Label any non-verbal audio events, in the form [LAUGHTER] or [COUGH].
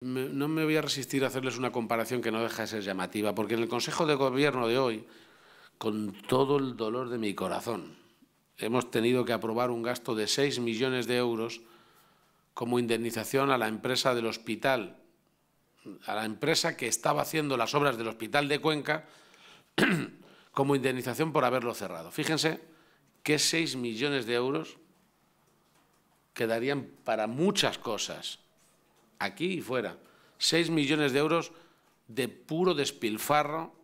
no me voy a resistir a hacerles una comparación que no deja de ser llamativa, porque en el Consejo de Gobierno de hoy, con todo el dolor de mi corazón, hemos tenido que aprobar un gasto de 6 millones de euros como indemnización a la empresa del hospital, a la empresa que estaba haciendo las obras del hospital de Cuenca, [CLEARS THROAT] como indemnización por haberlo cerrado. Fíjense que 6 millones de euros quedarían para muchas cosas aquí y fuera, 6 millones de euros de puro despilfarro